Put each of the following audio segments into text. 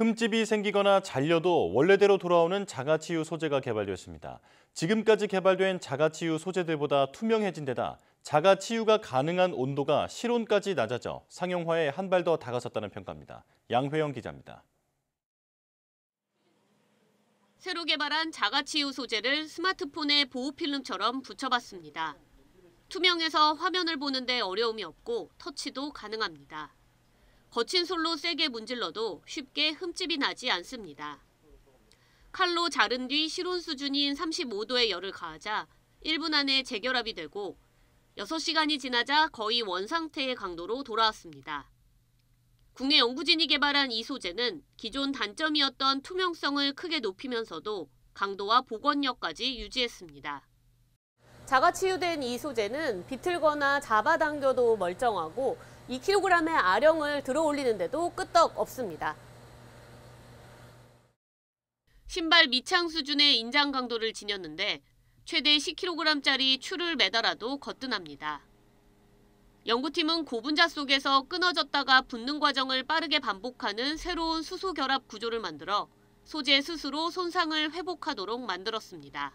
흠집이 생기거나 잘려도 원래대로 돌아오는 자가치유 소재가 개발되었습니다 지금까지 개발된 자가치유 소재들보다 투명해진 데다 자가치유가 가능한 온도가 실온까지 낮아져 상용화에 한 발 더 다가섰다는 평가입니다. 양회영 기자입니다. 새로 개발한 자가치유 소재를 스마트폰에 보호필름처럼 붙여봤습니다. 투명해서 화면을 보는데 어려움이 없고 터치도 가능합니다. 거친 솔로 세게 문질러도 쉽게 흠집이 나지 않습니다. 칼로 자른 뒤 실온 수준인 35도의 열을 가하자 1분 안에 재결합이 되고 6시간이 지나자 거의 원상태의 강도로 돌아왔습니다. 국내 연구진이 개발한 이 소재는 기존 단점이었던 투명성을 크게 높이면서도 강도와 복원력까지 유지했습니다. 자가 치유된 이 소재는 비틀거나 잡아당겨도 멀쩡하고 2kg의 아령을 들어 올리는데도 끄떡 없습니다. 신발 밑창 수준의 인장 강도를 지녔는데 최대 10kg짜리 추를 매달아도 거뜬합니다. 연구팀은 고분자 속에서 끊어졌다가 붙는 과정을 빠르게 반복하는 새로운 수소 결합 구조를 만들어 소재 스스로 손상을 회복하도록 만들었습니다.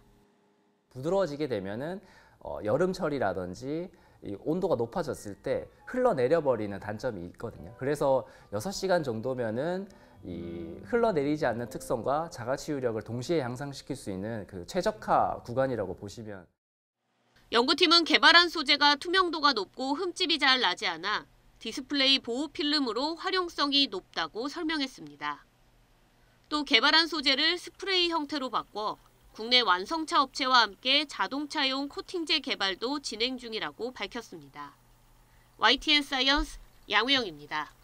부드러워지게 되면 어, 여름철이라든지 온도가 높아졌을 때 흘러내려 버리는 단점이 있거든요. 그래서 6 시간 정도면은 이 흘러내리지 않는 특성과 자가치유력을 동시에 향상시킬 수 있는 그 최적화 구간이라고 보시면 연구팀은 개발한 소재가 투명도가 높고 흠집이 잘 나지 않아 디스플레이 보호 필름으로 활용성이 높다고 설명했습니다. 또 개발한 소재를 스프레이 형태로 바꿔 국내 완성차 업체와 함께 자동차용 코팅제 개발도 진행 중이라고 밝혔습니다. YTN 사이언스 양우영입니다.